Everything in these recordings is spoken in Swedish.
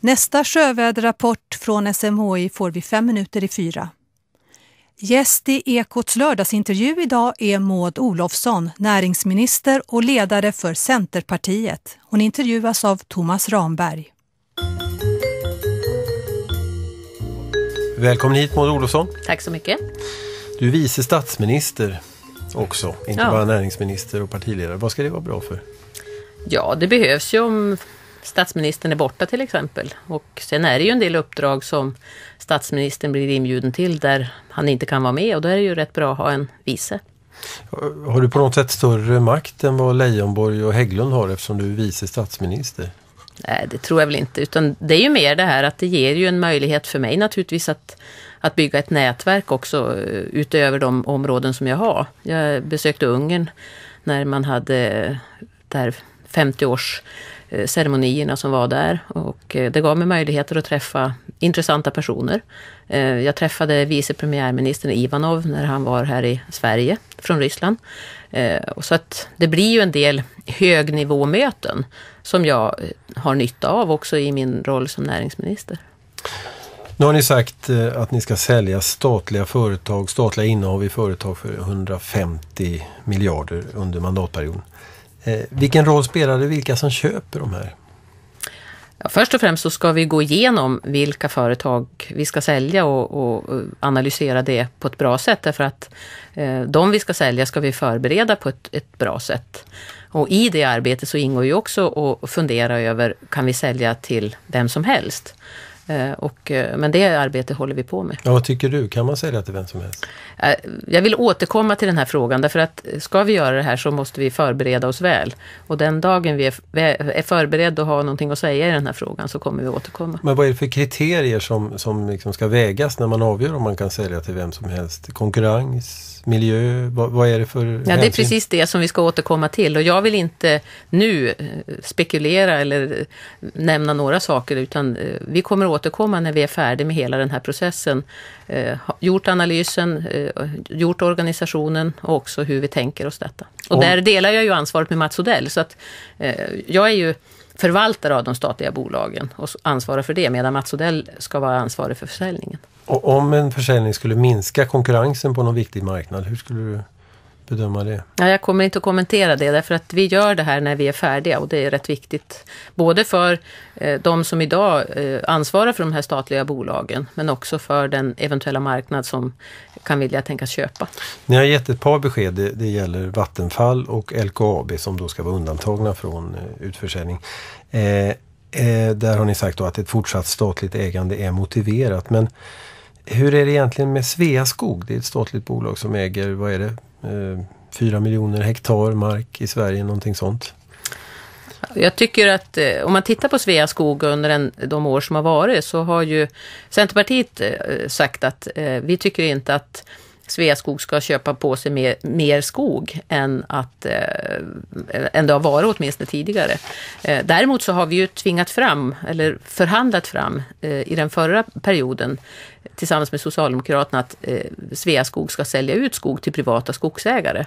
Nästa sjöväderrapport från SMHI får vi fem minuter i fyra. Gäst i Ekots lördagsintervju idag är Maud Olofsson, näringsminister och ledare för Centerpartiet. Hon intervjuas av Thomas Ramberg. Välkommen hit Maud Olofsson. Tack så mycket. Du är vice statsminister också, inte ja. bara näringsminister och partiledare. Vad ska det vara bra för? Ja, det behövs ju om statsministern är borta till exempel. Och sen är det ju en del uppdrag som statsministern blir inbjuden till där han inte kan vara med och då är det ju rätt bra att ha en vice. Har du på något sätt större makt än vad Leijonborg och Hägglund har eftersom du är vice statsminister? Nej, det tror jag väl inte. Utan det är ju mer det här att det ger ju en möjlighet för mig naturligtvis att, att bygga ett nätverk också eh, utöver de områden som jag har. Jag besökte Ungern när man hade där 50 års Eh, ceremonierna som var där. Och eh, det gav mig möjligheter att träffa intressanta personer. Eh, jag träffade vice premiärministern Ivanov när han var här i Sverige från Ryssland. Så att det blir ju en del högnivåmöten som jag har nytta av också i min roll som näringsminister. Nu har ni sagt att ni ska sälja statliga företag, statliga innehav i företag för 150 miljarder under mandatperioden. Eh, vilken roll spelar det vilka som köper de här? Ja, först och främst så ska vi gå igenom vilka företag vi ska sälja och, och analysera det på ett bra sätt. Därför att eh, de vi ska sälja ska vi förbereda på ett, ett bra sätt. Och i det arbetet så ingår ju också att fundera över, kan vi sälja till vem som helst? Eh, och, eh, men det arbetet håller vi på med. Ja, vad tycker du? Kan man sälja till vem som helst? Eh, jag vill återkomma till den här frågan därför att ska vi göra det här så måste vi förbereda oss väl. Och den dagen vi är förberedda och har någonting att säga i den här frågan så kommer vi återkomma. Men vad är det för kriterier som, som liksom ska vägas när man avgör om man kan sälja till vem som helst? Konkurrens? miljö? Vad, vad är det för Ja, hänsyn? det är precis det som vi ska återkomma till och jag vill inte nu eh, spekulera eller eh, nämna några saker utan eh, vi kommer återkomma när vi är färdiga med hela den här processen. Gjort analysen, gjort organisationen och också hur vi tänker oss detta. Och Om. där delar jag ju ansvaret med Mats Odell så att jag är ju förvaltare av de statliga bolagen och ansvarar för det, medan Mats Odell ska vara ansvarig för försäljningen. Och om en försäljning skulle minska konkurrensen på någon viktig marknad, hur skulle du bedöma det? Ja, jag kommer inte att kommentera det därför att vi gör det här när vi är färdiga och det är rätt viktigt. Både för eh, de som idag eh, ansvarar för de här statliga bolagen men också för den eventuella marknad som kan vilja tänkas köpa. Ni har gett ett par besked. Det, det gäller Vattenfall och LKAB som då ska vara undantagna från eh, utförsäljning. Eh, eh där har ni sagt att ett fortsatt statligt ägande är motiverat. Men hur är det egentligen med Sveaskog? Det är ett statligt bolag som äger, vad är det, 4 eh, miljoner hektar mark i Sverige, någonting sånt. Jag tycker att eh, om man tittar på Sveaskog under en, de år som har varit så har ju Centerpartiet eh, sagt att vi tycker inte att Sveaskog ska köpa på sig mer, mer skog än, att, eh, än det har varit åtminstone tidigare. Eh, däremot så har vi ju tvingat fram, eller förhandlat fram, eh, i den förra perioden tillsammans med Socialdemokraterna att eh, Sveaskog ska sälja ut skog till privata skogsägare.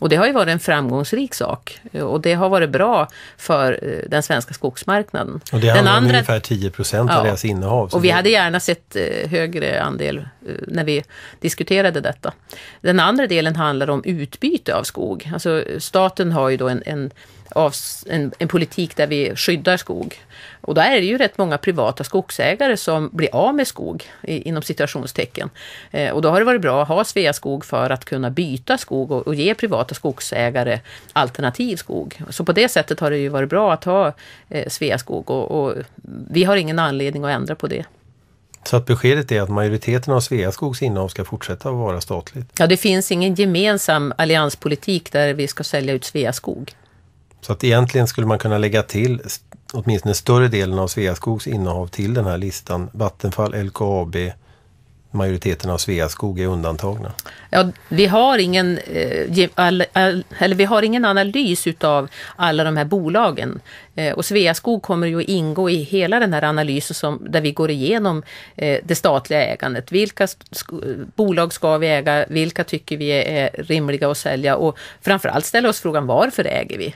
Och det har ju varit en framgångsrik sak och det har varit bra för eh, den svenska skogsmarknaden. Och det handlar andra, om ungefär 10 procent ja, av deras innehav. Och vi det... hade gärna sett eh, högre andel eh, när vi diskuterade detta. Den andra delen handlar om utbyte av skog. Alltså staten har ju då en, en av en, en, politik där vi skyddar skog. Och då är det ju rätt många privata skogsägare som blir av med skog, i, inom situationstecken. Eh, och då har det varit bra att ha Sveaskog för att kunna byta skog och, och, ge privata skogsägare alternativ skog. Så på det sättet har det ju varit bra att ha eh, Sveaskog och, och vi har ingen anledning att ändra på det. Så att beskedet är att majoriteten av Sveaskogs innehav ska fortsätta att vara statligt? Ja, det finns ingen gemensam allianspolitik där vi ska sälja ut Sveaskog. Så att egentligen skulle man kunna lägga till åtminstone större delen av Sveaskogs innehav till den här listan. Vattenfall, LKAB, majoriteten av Sveaskog är undantagna? Ja, vi har ingen, eh, eller vi har ingen analys utav alla de här bolagen. Eh, och Sveaskog kommer ju att ingå i hela den här analysen som, där vi går igenom eh, det statliga ägandet. Vilka bolag ska vi äga? Vilka tycker vi är rimliga att sälja? Och framförallt ställa oss frågan varför äger vi?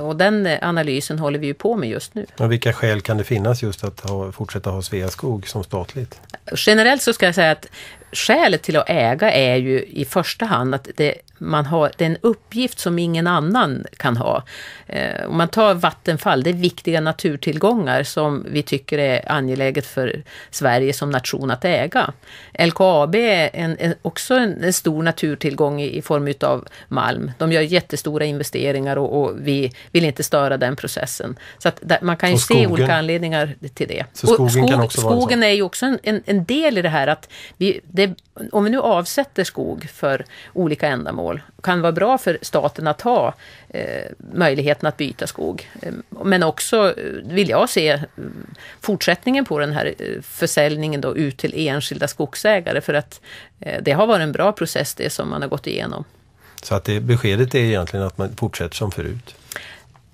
Och den analysen håller vi ju på med just nu. Men vilka skäl kan det finnas just att ha, fortsätta ha Sveaskog som statligt? Generellt så ska jag säga säga att skälet till att äga är ju i första hand att det man har, det är en uppgift som ingen annan kan ha. Eh, om man tar Vattenfall, det är viktiga naturtillgångar som vi tycker är angeläget för Sverige som nation att äga. LKAB är en, en, också en, en, stor naturtillgång i, i form utav malm. De gör jättestora investeringar och, och, vi vill inte störa den processen. Så att där, man kan ju se olika anledningar till det. Så skogen och skog, skogen är ju också en, del i det här att vi, det, om vi nu avsätter skog för olika ändamål önskemål kan vara bra för staten att ha eh, möjligheten att byta skog. Eh, men också eh, vill jag se mm, fortsättningen på den här eh, försäljningen då ut till enskilda skogsägare för att eh, det har varit en bra process det som man har gått igenom. Så att det, beskedet är egentligen att man fortsätter som förut?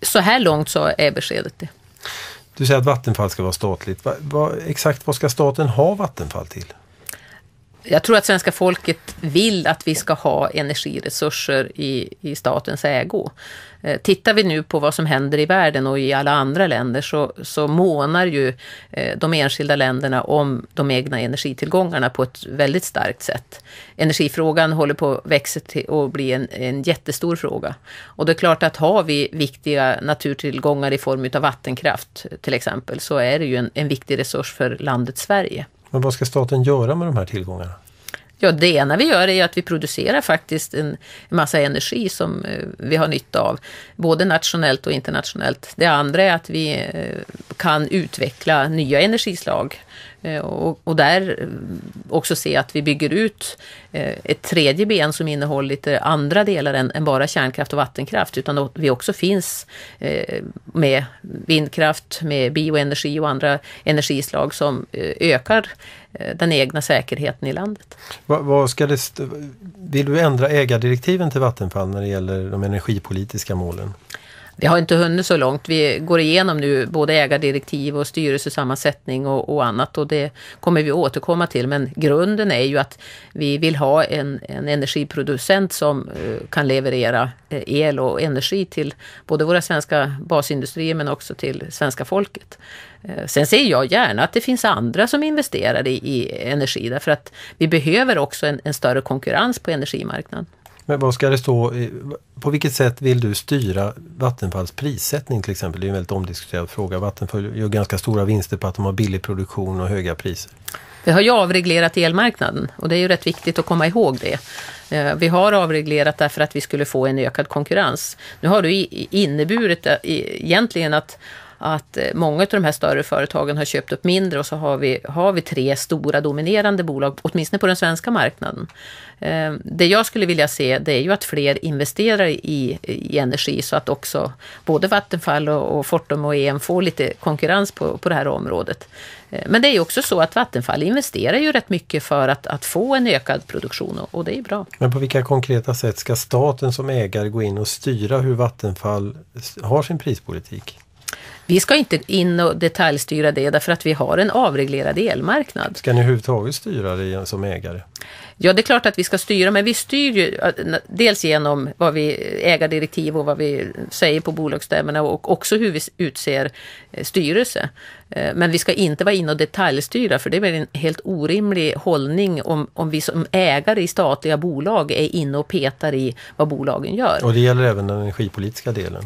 Så här långt så är beskedet det. Du säger att Vattenfall ska vara statligt. Va, va, exakt vad ska staten ha Vattenfall till? Jag tror att svenska folket vill att vi ska ha energiresurser i, i statens ägo. Eh, tittar vi nu på vad som händer i världen och i alla andra länder så, så månar ju eh, de enskilda länderna om de egna energitillgångarna på ett väldigt starkt sätt. Energifrågan håller på att växa till och bli en, en jättestor fråga. Och det är klart att har vi viktiga naturtillgångar i form av vattenkraft till exempel så är det ju en, en viktig resurs för landet Sverige. Men vad ska staten göra med de här tillgångarna? Ja, det ena vi gör är att vi producerar faktiskt en massa energi som eh, vi har nytta av, både nationellt och internationellt. Det andra är att vi eh, kan utveckla nya energislag Eh, och, och, där eh, också se att vi bygger ut eh, ett tredje ben som innehåller lite andra delar än, än bara kärnkraft och vattenkraft utan att vi också finns med vindkraft, med bioenergi och andra energislag som ökar den egna säkerheten i landet. Vad, vad ska det vill du ändra ägardirektiven till Vattenfall när det gäller de energipolitiska målen? Vi har inte hunnit så långt. Vi går igenom nu både ägardirektiv och styrelsesammansättning och, och annat och det kommer vi återkomma till. Men grunden är ju att vi vill ha en, en energiproducent som eh, kan leverera eh, el och energi till både våra svenska basindustrier men också till svenska folket. Eh, sen ser jag gärna att det finns andra som investerar i, i energi därför att vi behöver också en, en större konkurrens på energimarknaden. Men vad ska det stå, på vilket sätt vill du styra Vattenfalls prissättning till exempel? Det är en väldigt omdiskuterad fråga. Vattenfall gör ganska stora vinster på att de har billig produktion och höga priser. Vi har ju avreglerat elmarknaden och det är ju rätt viktigt att komma ihåg det. Eh, vi har avreglerat därför att vi skulle få en ökad konkurrens. Nu har det inneburit eh, egentligen att att eh, många av de här större företagen har köpt upp mindre och så har vi, har vi tre stora dominerande bolag, åtminstone på den svenska marknaden. Eh, det jag skulle vilja se det är ju att fler investerar i, i energi så att också både Vattenfall och, och Fortum och EM får lite konkurrens på, på det här området. Eh, men det är ju också så att Vattenfall investerar ju rätt mycket för att, att få en ökad produktion och, och, det är bra. Men på vilka konkreta sätt ska staten som ägare gå in och styra hur Vattenfall har sin prispolitik? Vi ska inte in och detaljstyra det därför att vi har en avreglerad elmarknad. Ska ni överhuvudtaget styra det som ägare? Ja, det är klart att vi ska styra, men vi styr ju äh, dels genom vad vi ägardirektiv och vad vi säger på bolagsstämmorna och också hur vi utser eh, styrelse. Eh, men vi ska inte vara inne och detaljstyra för det är en helt orimlig hållning om, om vi som ägare i statliga bolag är inne och petar i vad bolagen gör. Och det gäller även den energipolitiska delen?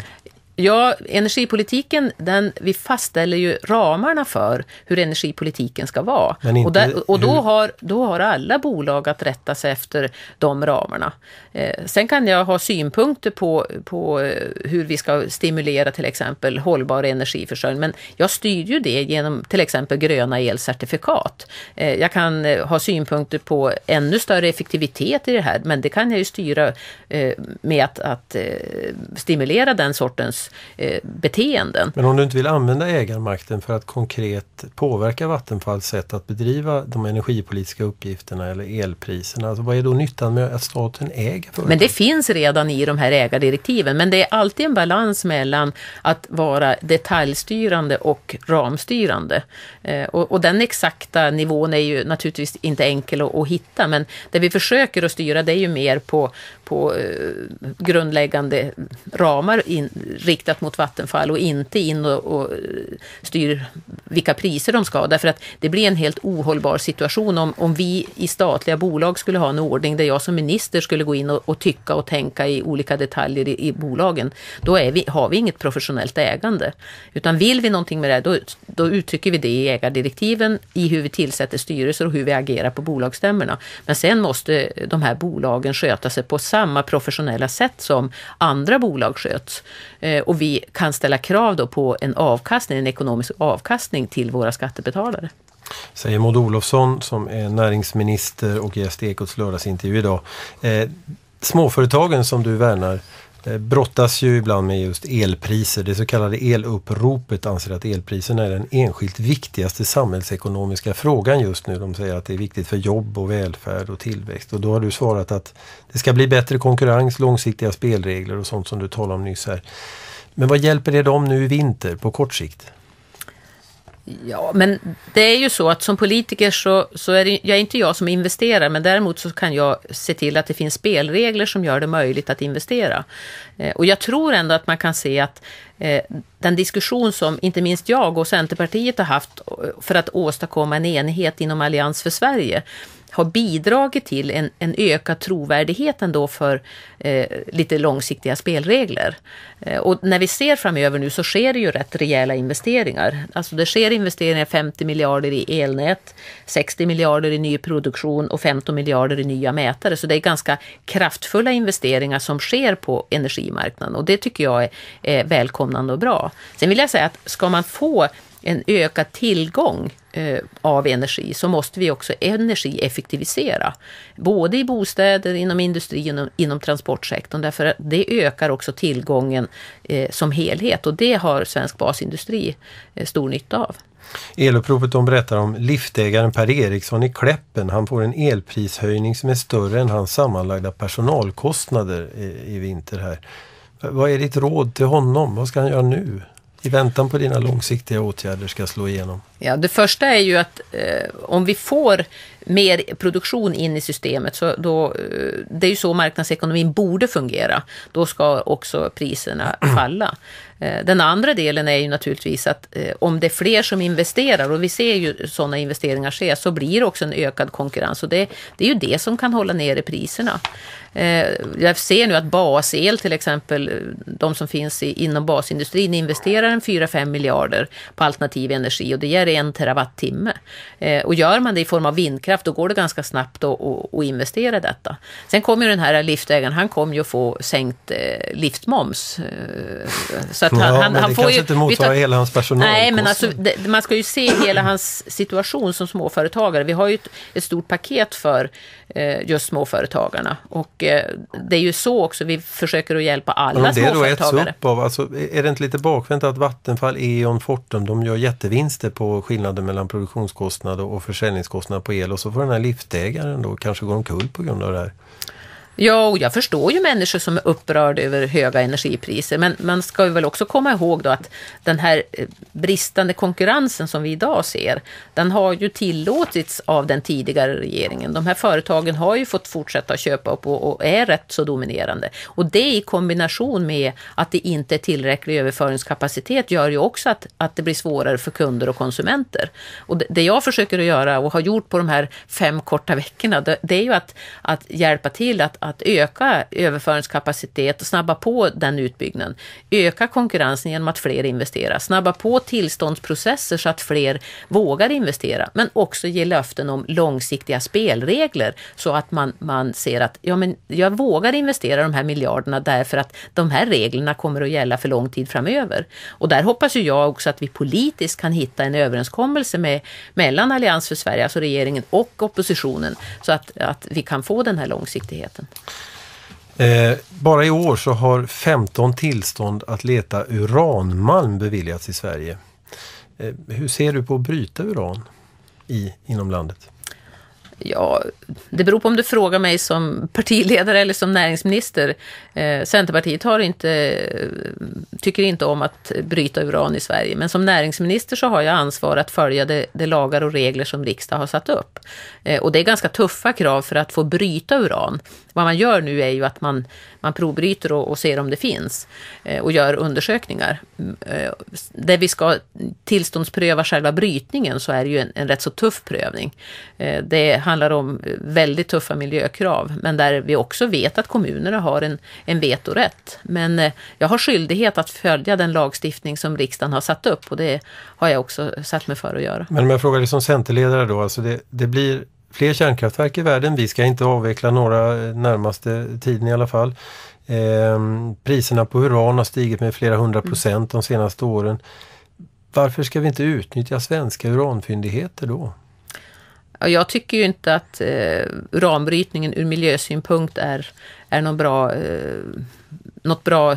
Ja, energipolitiken, den, vi fastställer ju ramarna för hur energipolitiken ska vara. Inte, och, där, och då, har, då har alla bolag att rätta sig efter de ramarna. Eh, sen kan jag ha synpunkter på, på eh, hur vi ska stimulera till exempel hållbar energiförsörjning, men jag styr ju det genom till exempel gröna elcertifikat. Eh, jag kan eh, ha synpunkter på ännu större effektivitet i det här, men det kan jag ju styra eh, med att, att eh, stimulera den sortens beteenden. Men om du inte vill använda ägarmakten för att konkret påverka Vattenfalls sätt att bedriva de energipolitiska uppgifterna eller elpriserna, alltså vad är då nyttan med att staten äger företag? Men det finns redan i de här ägardirektiven, men det är alltid en balans mellan att vara detaljstyrande och ramstyrande. Eh, och, och den exakta nivån är ju naturligtvis inte enkel att, att hitta, men det vi försöker att styra det är ju mer på, på eh, grundläggande ramar in, riktat mot Vattenfall och inte in och, och styr vilka priser de ska ha. Därför att det blir en helt ohållbar situation om, om vi i statliga bolag skulle ha en ordning där jag som minister skulle gå in och, och tycka och tänka i olika detaljer i, i bolagen. Då vi, har vi inget professionellt ägande. Utan vill vi någonting med det här, då, då uttrycker vi det i ägardirektiven, i hur vi tillsätter styrelser och hur vi agerar på bolagsstämmorna. Men sen måste de här bolagen sköta sig på samma professionella sätt som andra bolag sköts. Eh, och vi kan ställa krav då på en avkastning, en ekonomisk avkastning till våra skattebetalare. Säger Maud Olofsson som är näringsminister och gäst i Ekots lördagsintervju idag. Eh, småföretagen som du värnar eh, brottas ju ibland med just elpriser. Det så kallade eluppropet anser att elpriserna är den enskilt viktigaste samhällsekonomiska frågan just nu. De säger att det är viktigt för jobb och välfärd och tillväxt. Och då har du svarat att det ska bli bättre konkurrens, långsiktiga spelregler och sånt som du talade om nyss här. Men vad hjälper det dem nu i vinter på kort sikt? Ja, men det är ju så att som politiker så, så är det jag är inte jag som investerar, men däremot så kan jag se till att det finns spelregler som gör det möjligt att investera. Eh, och jag tror ändå att man kan se att eh, den diskussion som inte minst jag och Centerpartiet har haft eh, för att åstadkomma en enhet inom Allians för Sverige, har bidragit till en, en ökad trovärdighet ändå för eh, lite långsiktiga spelregler. Eh, och när vi ser framöver nu så sker det ju rätt rejäla investeringar. Alltså det sker investeringar 50 miljarder i elnät, 60 miljarder i ny produktion och 15 miljarder i nya mätare. Så det är ganska kraftfulla investeringar som sker på energimarknaden och det tycker jag är, är välkomnande och bra. Sen vill jag säga att ska man få en ökad tillgång eh, av energi så måste vi också energieffektivisera. Både i bostäder, inom industrin och inom transportsektorn därför att det ökar också tillgången eh, som helhet och det har svensk basindustri eh, stor nytta av. Eluppropet de berättar om liftägaren Per Eriksson i Kläppen. Han får en elprishöjning som är större än hans sammanlagda personalkostnader i, vinter här. Vad är ditt råd till honom? Vad ska han göra nu? i väntan på dina långsiktiga åtgärder ska slå igenom? Ja, det första är ju att eh, om vi får mer produktion in i systemet. Så då, eh, det är ju så marknadsekonomin borde fungera. Då ska också priserna mm. falla. Eh, den andra delen är ju naturligtvis att eh, om det är fler som investerar, och vi ser ju sådana investeringar ske, så blir det också en ökad konkurrens. Och det, det är ju det som kan hålla nere priserna. Jag ser nu att basel till exempel, de som finns inom basindustrin investerar en 4-5 miljarder på alternativ energi och det ger en terawattimme. Och gör man det i form av vindkraft köpkraft, då går det ganska snabbt att, att, att investera i detta. Sen kom ju den här liftägaren, han kommer ju att få sänkt eh, liftmoms. Eh, så att han, ja, han, men han det får kanske ju, inte motsvarar hela hans personal. Nej, men alltså, det, man ska ju se hela hans situation som småföretagare. Vi har ju ett, ett stort paket för eh, just småföretagarna och eh, det är ju så också vi försöker att hjälpa alla men småföretagare. Det då äts upp av, alltså, är det inte lite bakvänt att Vattenfall, Eon, Fortum, de gör jättevinster på skillnaden mellan produktionskostnad och försäljningskostnad på el och så så får den här liftägaren då kanske gå omkull på grund av det här. Ja, och jag förstår ju människor som är upprörda över höga energipriser, men man ska väl också komma ihåg då att den här eh, bristande konkurrensen som vi idag ser, den har ju tillåtits av den tidigare regeringen. De här företagen har ju fått fortsätta att köpa upp och, är rätt så dominerande. Och det i kombination med att det inte är tillräcklig överföringskapacitet gör ju också att, att det blir svårare för kunder och konsumenter. Och det, jag försöker att göra och har gjort på de här fem korta veckorna, det, är ju att, att hjälpa till att att öka överföringskapacitet och snabba på den utbyggnaden. Öka konkurrensen genom att fler investerar, snabba på tillståndsprocesser så att fler vågar investera, men också ge löften om långsiktiga spelregler så att man, man ser att ja, men jag vågar investera de här miljarderna därför att de här reglerna kommer att gälla för lång tid framöver. Och där hoppas ju jag också att vi politiskt kan hitta en överenskommelse med, mellan Allians för Sverige, alltså regeringen och oppositionen, så att, att vi kan få den här långsiktigheten. Eh, bara i år så har 15 tillstånd att leta uranmalm beviljats i Sverige. Eh, hur ser du på att bryta uran i, inom landet? Ja, det beror på om du frågar mig som partiledare eller som näringsminister. Eh, Centerpartiet har inte, tycker inte om att bryta uran i Sverige, men som näringsminister så har jag ansvar att följa de, de lagar och regler som riksdagen har satt upp. Eh, och det är ganska tuffa krav för att få bryta uran. Vad man gör nu är ju att man, man provbryter och, och ser om det finns eh, och gör undersökningar. Mm, eh, där vi ska tillståndspröva själva brytningen så är det ju en, en rätt så tuff prövning. Eh, det handlar om väldigt tuffa miljökrav, men där vi också vet att kommunerna har en, en vetorätt. Men jag har skyldighet att följa den lagstiftning som riksdagen har satt upp och det har jag också satt mig för att göra. Men om jag frågar dig som centerledare då, alltså det, det blir fler kärnkraftverk i världen. Vi ska inte avveckla några eh, närmaste tiden i alla fall. Eh, priserna på uran har stigit med flera hundra mm. procent de senaste åren. Varför ska vi inte utnyttja svenska uranfyndigheter då? Jag tycker ju inte att eh, uranbrytningen ur miljösynpunkt är, är någon bra eh, något bra, eh,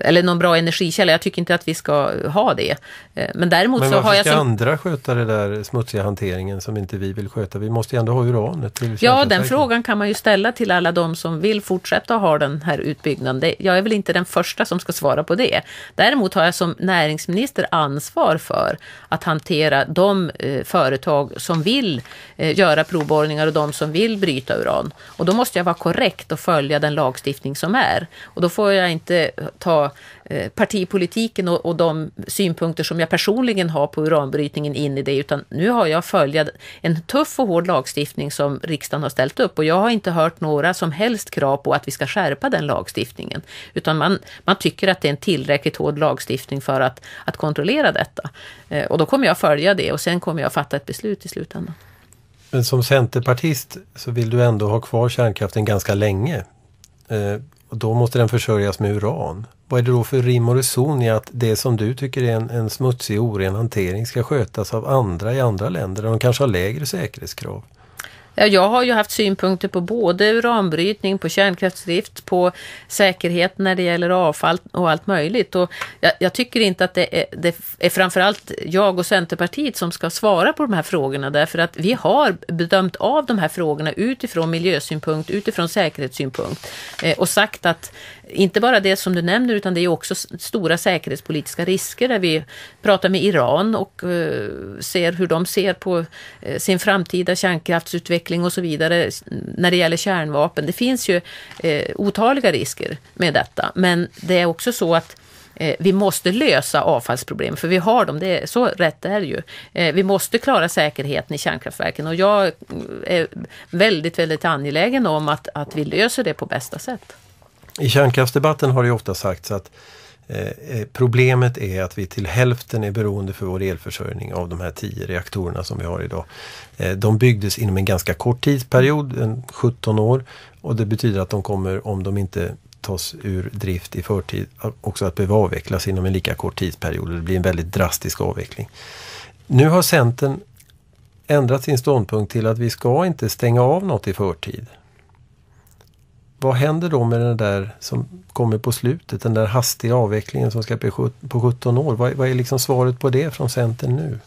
eller någon bra energikälla. Jag tycker inte att vi ska ha det. Eh, men däremot Men så har jag... Men ska andra sköta den där smutsiga hanteringen som inte vi vill sköta? Vi måste ju ändå ha uranet. Till ja, den frågan kan man ju ställa till alla de som vill fortsätta ha den här utbyggnaden. Jag är väl inte den första som ska svara på det. Däremot har jag som näringsminister ansvar för att hantera de eh, företag som vill göra provborrningar och de som vill bryta uran. Och då måste jag vara korrekt och följa den lagstiftning som är. Och då får får jag inte ta eh, partipolitiken och, och, de synpunkter som jag personligen har på uranbrytningen in i det, utan nu har jag följt en tuff och hård lagstiftning som riksdagen har ställt upp och jag har inte hört några som helst krav på att vi ska skärpa den lagstiftningen, utan man, man tycker att det är en tillräckligt hård lagstiftning för att, att kontrollera detta. Eh, och då kommer jag följa det och sen kommer jag fatta ett beslut i slutändan. Men som centerpartist så vill du ändå ha kvar kärnkraften ganska länge. Eh, och då måste den försörjas med uran. Vad är det då för rim och reson i att det som du tycker är en, en smutsig oren hantering ska skötas av andra i andra länder där de kanske har lägre säkerhetskrav? Jag har ju haft synpunkter på både uranbrytning, på kärnkraftsdrift, på säkerhet när det gäller avfall och allt möjligt. Och jag, jag tycker inte att det är, det är framförallt jag och Centerpartiet som ska svara på de här frågorna därför att vi har bedömt av de här frågorna utifrån miljösynpunkt, utifrån säkerhetssynpunkt eh, och sagt att inte bara det som du nämner utan det är också stora säkerhetspolitiska risker där vi pratar med Iran och eh, ser hur de ser på eh, sin framtida kärnkraftsutveckling utveckling och så vidare när det gäller kärnvapen. Det finns ju eh, otaliga risker med detta, men det är också så att eh, vi måste lösa avfallsproblem, för vi har dem, det är, så rätt är det ju. Eh, vi måste klara säkerheten i kärnkraftverken och jag eh, är väldigt, väldigt angelägen om att, att vi löser det på bästa sätt. I kärnkraftsdebatten har det ju ofta sagts att Eh, eh, problemet är att vi till hälften är beroende för vår elförsörjning av de här tio reaktorerna som vi har idag. Eh, de byggdes inom en ganska kort tidsperiod, 17 år. Och det betyder att de kommer, om de inte tas ur drift i förtid, också att behöva avvecklas inom en lika kort tidsperiod. Det blir en väldigt drastisk avveckling. Nu har Centern ändrat sin ståndpunkt till att vi ska inte stänga av något i förtid vad händer då med den där som kommer på slutet, den där hastiga avvecklingen som ska ske på 17 år? Vad, vad är liksom svaret på det från Centern nu?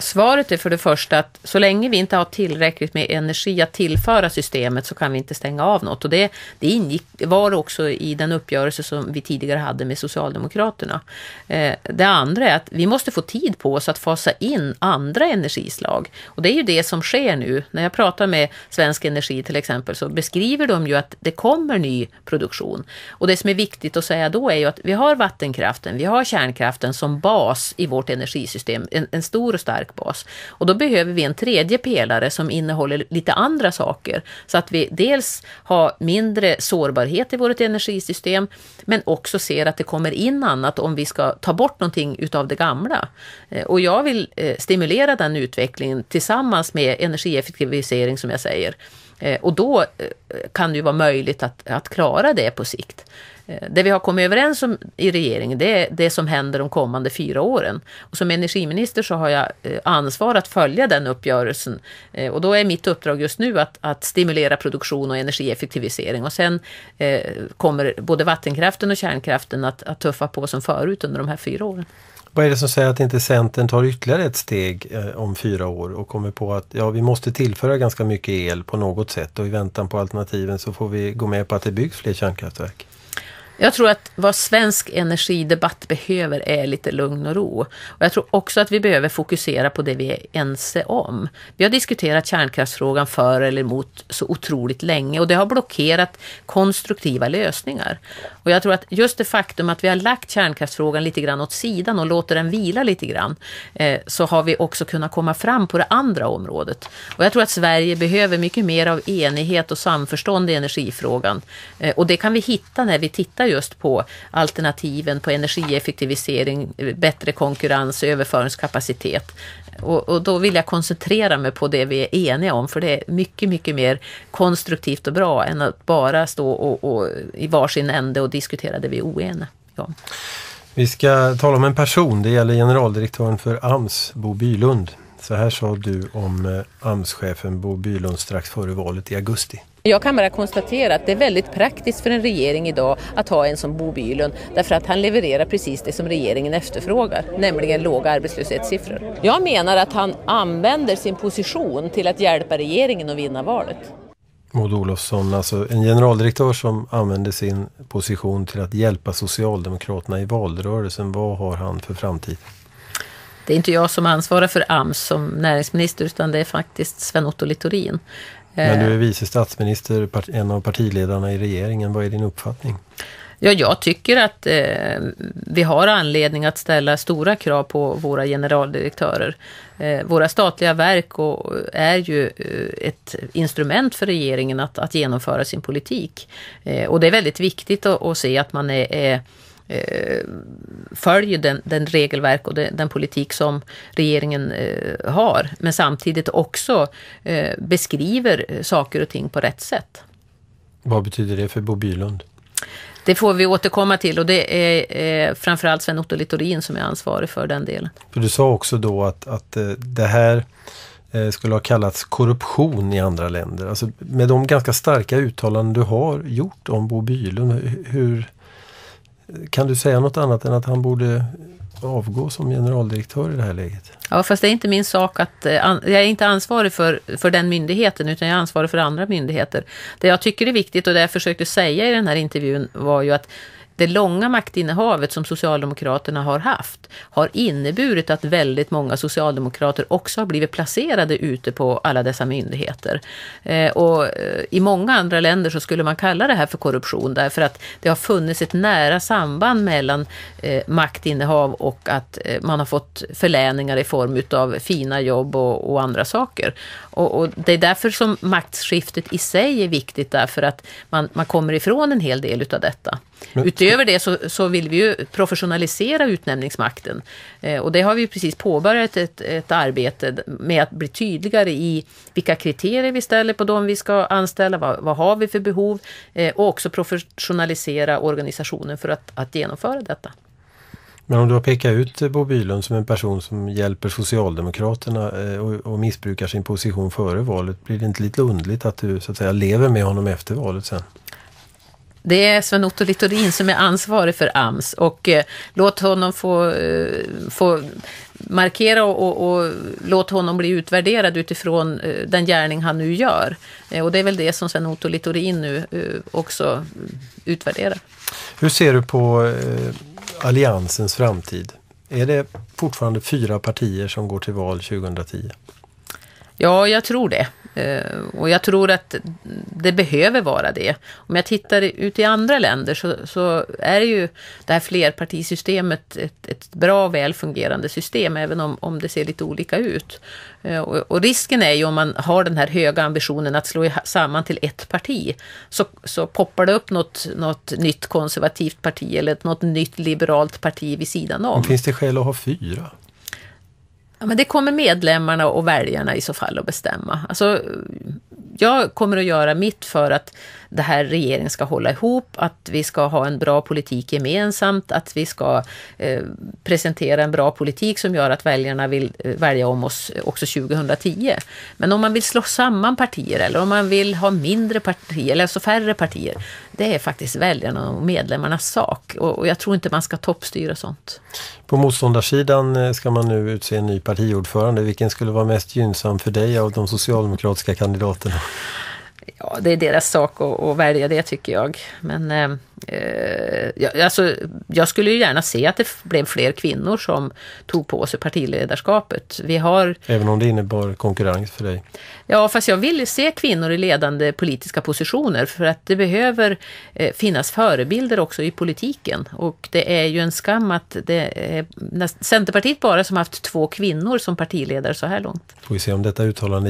Svaret är för det första att så länge vi inte har tillräckligt med energi att tillföra systemet så kan vi inte stänga av något. Och det, det ingick, var också i den uppgörelse som vi tidigare hade med Socialdemokraterna. Eh, det andra är att vi måste få tid på oss att fasa in andra energislag. Och det är ju det som sker nu. När jag pratar med Svensk Energi till exempel så beskriver de ju att det kommer ny produktion. Och det som är viktigt att säga då är ju att vi har vattenkraften, vi har kärnkraften som bas i vårt energisystem. En, en stor och stark stark Och då behöver vi en tredje pelare som innehåller lite andra saker. Så att vi dels har mindre sårbarhet i vårt energisystem, men också ser att det kommer in annat om vi ska ta bort någonting utav det gamla. Eh, och jag vill eh, stimulera den utvecklingen tillsammans med energieffektivisering som jag säger. Eh, och då kan det ju vara möjligt att, att klara det på sikt. Eh, det vi har kommit överens om i regeringen, det är det som händer de kommande fyra åren. Och som energiminister så har jag eh, ansvar att följa den uppgörelsen. Eh, och då är mitt uppdrag just nu att, att stimulera produktion och energieffektivisering. Och sen kommer både vattenkraften och kärnkraften att, att tuffa på som förut under de här fyra åren. Vad är det som säger att inte Centern tar ytterligare ett steg om fyra år och kommer på att ja, vi måste tillföra ganska mycket el på något sätt och i väntan på alternativen så får vi gå med på att det byggs fler kärnkraftverk? Jag tror att vad svensk energidebatt behöver är lite lugn och ro. Och jag tror också att vi behöver fokusera på det vi är ense om. Vi har diskuterat kärnkraftsfrågan för eller emot så otroligt länge och det har blockerat konstruktiva lösningar. Och jag tror att just det faktum att vi har lagt kärnkraftsfrågan lite grann åt sidan och låter den vila lite grann, eh, så har vi också kunnat komma fram på det andra området. Och jag tror att Sverige behöver mycket mer av enighet och samförstånd i energifrågan. Eh, och det kan vi hitta när vi tittar just på alternativen på energieffektivisering, bättre konkurrens, överföringskapacitet. Och, och, då vill jag koncentrera mig på det vi är eniga om, för det är mycket, mycket mer konstruktivt och bra än att bara stå och, och i varsin ände och diskutera det vi är oeniga om. Vi ska tala om en person, det gäller generaldirektören för AMS, Bo Bylund. Så här sa du om eh, AMS-chefen Bo Bylund strax före valet i augusti. Jag kan bara konstatera att det är väldigt praktiskt för en regering idag att ha en som Bo Bylund därför att han levererar precis det som regeringen efterfrågar, nämligen låga arbetslöshetssiffror. Jag menar att han använder sin position till att hjälpa regeringen att vinna valet. Maud Olofsson, alltså en generaldirektör som använder sin position till att hjälpa Socialdemokraterna i valrörelsen. Vad har han för framtid? Det är inte jag som ansvarar för AMS som näringsminister utan det är faktiskt Sven Otto Littorin. Men du eh. är vice statsminister, en av partiledarna i regeringen. Vad är din uppfattning? Ja, jag tycker att eh, vi har anledning att ställa stora krav på våra generaldirektörer. Eh, våra statliga verk och, är ju eh, ett instrument för regeringen att, att genomföra sin politik. Eh, och det är väldigt viktigt att, att se att man är, är eh, följer den, den, regelverk och den, den politik som regeringen eh, har, men samtidigt också eh, beskriver eh, saker och ting på rätt sätt. Vad betyder det för Bo Bylund? Det får vi återkomma till och det är eh, framförallt Sven Otto Littorin som är ansvarig för den delen. För du sa också då att, att eh, det här eh, skulle ha kallats korruption i andra länder. Alltså med de ganska starka uttalanden du har gjort om Bo Bylund, hur, kan du säga något annat än att han borde avgå som generaldirektör i det här läget? Ja, fast det är inte min sak att... Eh, jag är inte ansvarig för, för den myndigheten, utan jag är ansvarig för andra myndigheter. Det jag tycker är viktigt och det jag försökte säga i den här intervjun var ju att det långa maktinnehavet som Socialdemokraterna har haft har inneburit att väldigt många socialdemokrater också har blivit placerade ute på alla dessa myndigheter. Eh, och eh, i många andra länder så skulle man kalla det här för korruption därför att det har funnits ett nära samband mellan eh, maktinnehav och att man har fått förläningar i form utav fina jobb och, och andra saker. Och, och, det är därför som maktskiftet i sig är viktigt därför att man, man kommer ifrån en hel del utav detta. Men... Utöver det så, så, vill vi ju professionalisera utnämningsmakten. Eh, och det har vi precis påbörjat ett, ett arbete med att bli tydligare i vilka kriterier vi ställer på de vi ska anställa, vad, vad har vi för behov eh, och också professionalisera organisationen för att, att genomföra detta. Men om du har pekat ut Bo Bylund som en person som hjälper Socialdemokraterna eh, och, och missbrukar sin position före valet, blir det inte lite underligt att du så att säga lever med honom efter valet sen? Det är Sven Otto Littorin som är ansvarig för AMS och eh, låt honom få, eh, få markera och, och, och, låt honom bli utvärderad utifrån eh, den gärning han nu gör. Eh, och det är väl det som Sven Otto Littorin nu eh, också utvärderar. Hur ser du på eh, Alliansens framtid? Är det fortfarande fyra partier som går till val 2010? Ja, jag tror det. Eh, och jag tror att det behöver vara det. Om jag tittar ut i andra länder så, så är ju det här flerpartisystemet ett, ett bra och väl fungerande system, även om, om det ser lite olika ut. Eh, och, och, risken är ju om man har den här höga ambitionen att slå samman till ett parti, så, så poppar det upp något, något nytt konservativt parti eller något nytt liberalt parti vid sidan om. Men finns det skäl att ha fyra? Ja, men det kommer medlemmarna och väljarna i så fall att bestämma. Alltså, jag kommer att göra mitt för att det här regeringen ska hålla ihop, att vi ska ha en bra politik gemensamt, att vi ska eh, presentera en bra politik som gör att väljarna vill eh, välja om oss eh, också 2010. Men om man vill slå samman partier eller om man vill ha mindre partier, eller alltså färre partier, det är faktiskt väljarna och medlemmarnas sak. Och, och jag tror inte man ska toppstyra sånt. På motståndarsidan eh, ska man nu utse en ny partiordförande. Vilken skulle vara mest gynnsam för dig av de socialdemokratiska kandidaterna? Ja, det är deras sak att, att välja det tycker jag. Men eh, eh jag, alltså, jag skulle ju gärna se att det blev fler kvinnor som tog på sig partiledarskapet. Vi har... Även om det innebar konkurrens för dig? Ja, fast jag vill ju se kvinnor i ledande politiska positioner för att det behöver eh, finnas förebilder också i politiken. Och det är ju en skam att det är Centerpartiet bara som haft två kvinnor som partiledare så här långt. Får vi se om detta uttalande